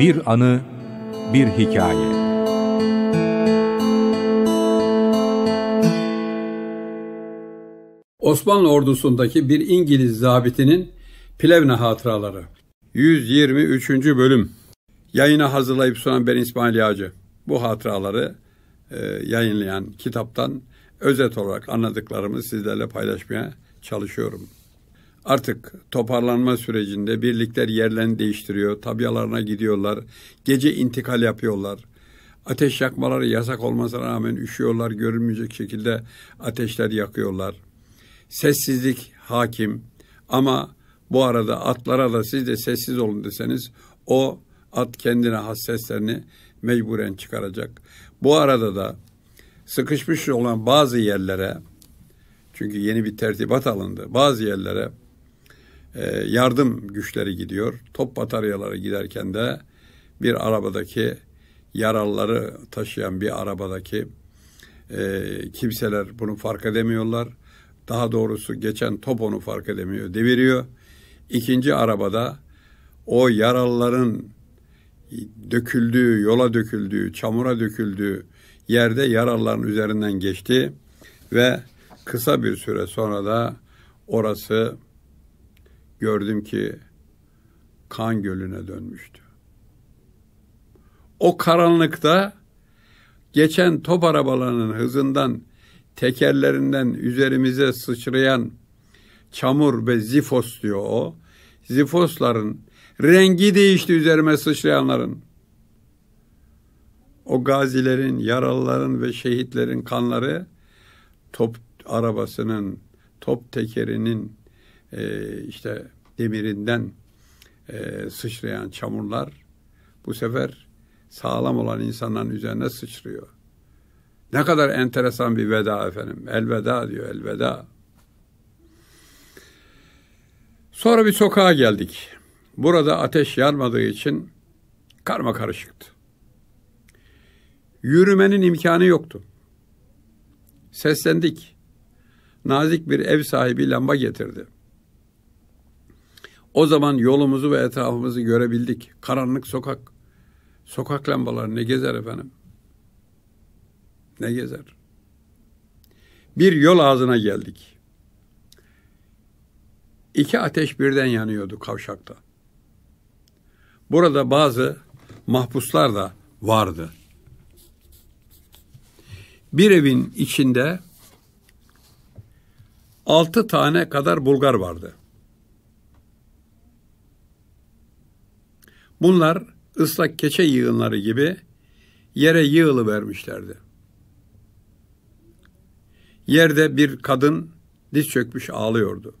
Bir anı, bir hikaye. Osmanlı ordusundaki bir İngiliz zabitinin Plevna hatıraları. 123. bölüm. Yayına hazırlayıp sunan ben İsmail Yağcı. Bu hatıraları e, yayınlayan kitaptan özet olarak anladıklarımı sizlerle paylaşmaya çalışıyorum artık toparlanma sürecinde birlikler yerlerini değiştiriyor, tabyalarına gidiyorlar, gece intikal yapıyorlar. Ateş yakmaları yasak olmasına rağmen üşüyorlar, görünmeyecek şekilde ateşler yakıyorlar. Sessizlik hakim ama bu arada atlara da siz de sessiz olun deseniz o at kendine has seslerini mecburen çıkaracak. Bu arada da sıkışmış olan bazı yerlere çünkü yeni bir tertibat alındı. Bazı yerlere ee, yardım güçleri gidiyor. Top bataryaları giderken de bir arabadaki yaralıları taşıyan bir arabadaki e, kimseler bunu fark edemiyorlar. Daha doğrusu geçen top onu fark edemiyor, deviriyor. İkinci arabada o yaralıların döküldüğü, yola döküldüğü, çamura döküldüğü yerde yaralıların üzerinden geçti ve kısa bir süre sonra da orası gördüm ki kan gölüne dönmüştü. O karanlıkta geçen top arabalarının hızından, tekerlerinden üzerimize sıçrayan çamur ve zifos diyor o. Zifosların rengi değişti üzerime sıçrayanların. O gazilerin, yaralıların ve şehitlerin kanları top arabasının, top tekerinin e, işte demirinden e, sıçrayan çamurlar bu sefer sağlam olan insanların üzerine sıçrıyor. Ne kadar enteresan bir veda efendim. Elveda diyor elveda. Sonra bir sokağa geldik. Burada ateş yanmadığı için karma karışıktı. Yürümenin imkanı yoktu. Seslendik. Nazik bir ev sahibi lamba getirdi. O zaman yolumuzu ve etrafımızı görebildik. Karanlık sokak. Sokak lambaları ne gezer efendim? Ne gezer? Bir yol ağzına geldik. İki ateş birden yanıyordu kavşakta. Burada bazı mahpuslar da vardı. Bir evin içinde altı tane kadar Bulgar vardı. Bunlar ıslak keçe yığınları gibi yere yığılı vermişlerdi. Yerde bir kadın diz çökmüş ağlıyordu.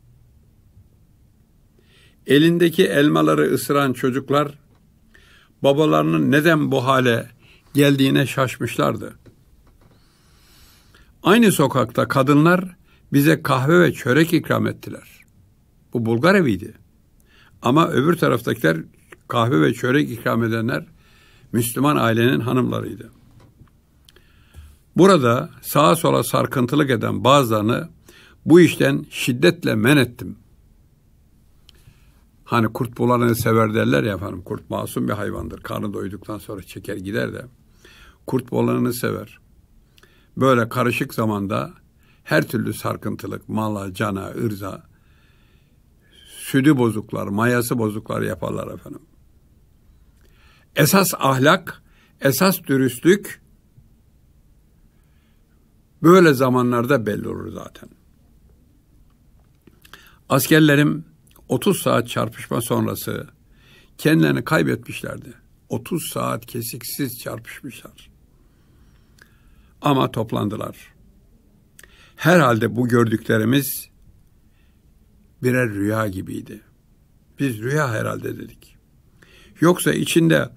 Elindeki elmaları ısıran çocuklar babalarının neden bu hale geldiğine şaşmışlardı. Aynı sokakta kadınlar bize kahve ve çörek ikram ettiler. Bu Bulgar eviydi. Ama öbür taraftakiler kahve ve çörek ikram edenler Müslüman ailenin hanımlarıydı. Burada sağa sola sarkıntılık eden bazılarını bu işten şiddetle men ettim. Hani kurt bulanı sever derler ya efendim kurt masum bir hayvandır. Karnı doyduktan sonra çeker gider de kurt bulanını sever. Böyle karışık zamanda her türlü sarkıntılık, mala, cana, ırza, südü bozuklar, mayası bozuklar yaparlar efendim esas ahlak, esas dürüstlük böyle zamanlarda belli olur zaten. Askerlerim 30 saat çarpışma sonrası kendilerini kaybetmişlerdi. 30 saat kesiksiz çarpışmışlar. Ama toplandılar. Herhalde bu gördüklerimiz birer rüya gibiydi. Biz rüya herhalde dedik. Yoksa içinde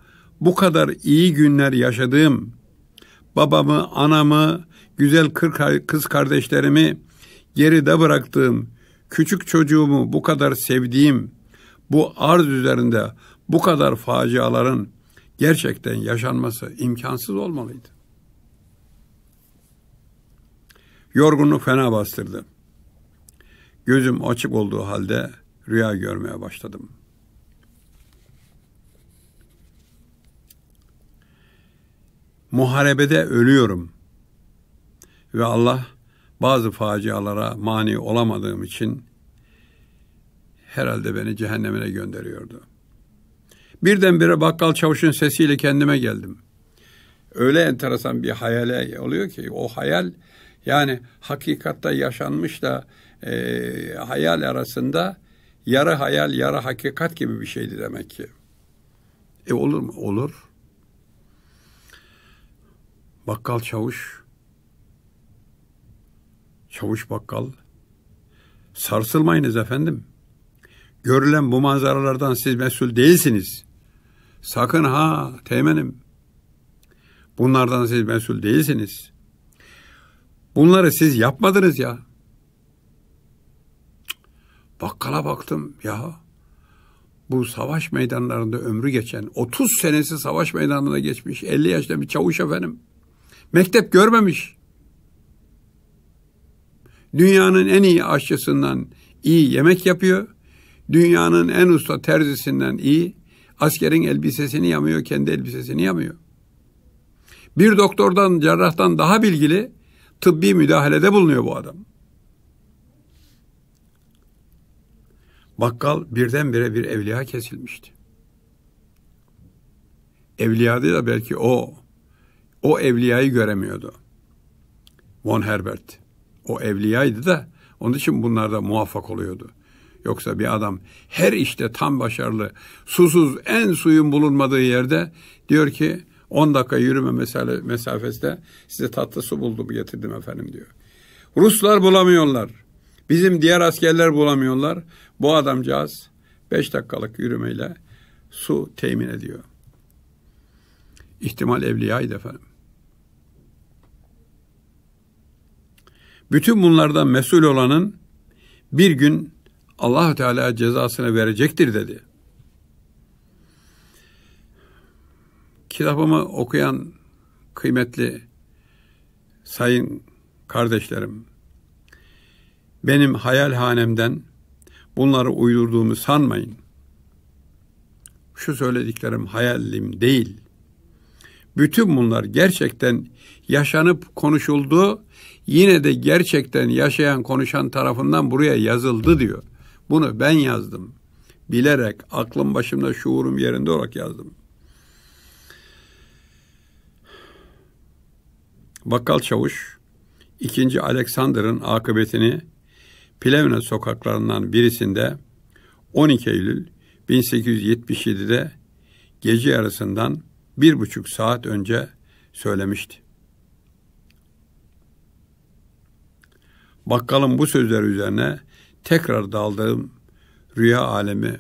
bu kadar iyi günler yaşadığım, babamı, anamı, güzel kız kardeşlerimi geride bıraktığım, küçük çocuğumu bu kadar sevdiğim, bu arz üzerinde bu kadar faciaların gerçekten yaşanması imkansız olmalıydı. Yorgunluk fena bastırdı. Gözüm açık olduğu halde rüya görmeye başladım.'' muharebede ölüyorum. Ve Allah bazı facialara mani olamadığım için herhalde beni cehennemine gönderiyordu. Birdenbire bakkal çavuşun sesiyle kendime geldim. Öyle enteresan bir hayale oluyor ki o hayal yani hakikatta yaşanmış da e, hayal arasında yarı hayal yarı hakikat gibi bir şeydi demek ki. E olur mu? Olur. Bakkal çavuş, çavuş bakkal, sarsılmayınız efendim. Görülen bu manzaralardan siz mesul değilsiniz. Sakın ha teğmenim. Bunlardan siz mesul değilsiniz. Bunları siz yapmadınız ya. Bakkala baktım ya. Bu savaş meydanlarında ömrü geçen, 30 senesi savaş meydanında geçmiş, 50 yaşında bir çavuş efendim. Mektep görmemiş. Dünyanın en iyi aşçısından iyi yemek yapıyor. Dünyanın en usta terzisinden iyi. Askerin elbisesini yamıyor, kendi elbisesini yamıyor. Bir doktordan, cerrahtan daha bilgili tıbbi müdahalede bulunuyor bu adam. Bakkal birdenbire bir evliya kesilmişti. Evliyadı da belki o o evliyayı göremiyordu. Von Herbert. O evliyaydı da onun için bunlarda muvaffak oluyordu. Yoksa bir adam her işte tam başarılı, susuz en suyun bulunmadığı yerde diyor ki 10 dakika yürüme mesafe mesafesinde size tatlı su buldum getirdim efendim diyor. Ruslar bulamıyorlar. Bizim diğer askerler bulamıyorlar. Bu adamcağız 5 dakikalık yürümeyle su temin ediyor. İhtimal evliyaydı efendim. Bütün bunlardan mesul olanın bir gün allah Teala cezasını verecektir dedi. Kitabımı okuyan kıymetli sayın kardeşlerim, benim hayal hanemden bunları uydurduğumu sanmayın. Şu söylediklerim hayalim değil. Bütün bunlar gerçekten yaşanıp konuşuldu, yine de gerçekten yaşayan konuşan tarafından buraya yazıldı diyor. Bunu ben yazdım. Bilerek, aklım başımda, şuurum yerinde olarak yazdım. Bakkal Çavuş, 2. Alexander'ın akıbetini Plevne sokaklarından birisinde 12 Eylül 1877'de gece yarısından bir buçuk saat önce söylemişti. Bakkalın bu sözleri üzerine tekrar daldığım rüya alemi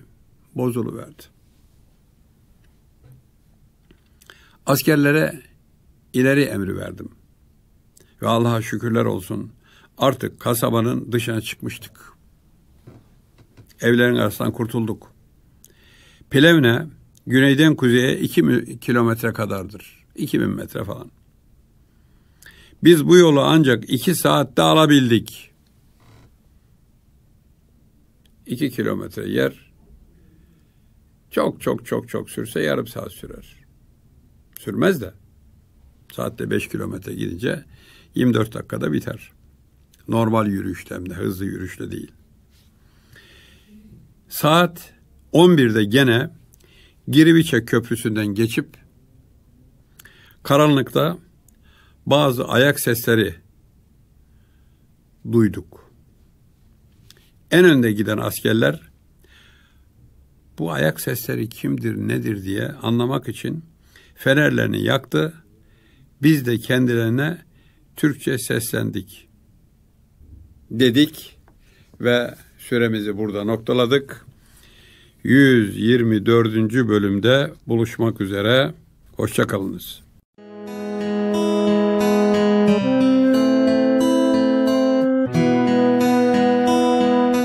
bozuluverdi. Askerlere ileri emri verdim. Ve Allah'a şükürler olsun artık kasabanın dışına çıkmıştık. Evlerin arasından kurtulduk. Plevne güneyden kuzeye 2 kilometre kadardır. 2000 metre falan. Biz bu yolu ancak iki saatte alabildik. İki kilometre yer çok çok çok çok sürse yarım saat sürer. Sürmez de. Saatte beş kilometre gidince 24 dakikada biter. Normal yürüyüşle hem de hızlı yürüyüşle değil. Saat 11'de gene Giriviçe Köprüsü'nden geçip karanlıkta bazı ayak sesleri duyduk. En önde giden askerler bu ayak sesleri kimdir nedir diye anlamak için fenerlerini yaktı. Biz de kendilerine Türkçe seslendik dedik ve süremizi burada noktaladık. 124. bölümde buluşmak üzere. Hoşçakalınız.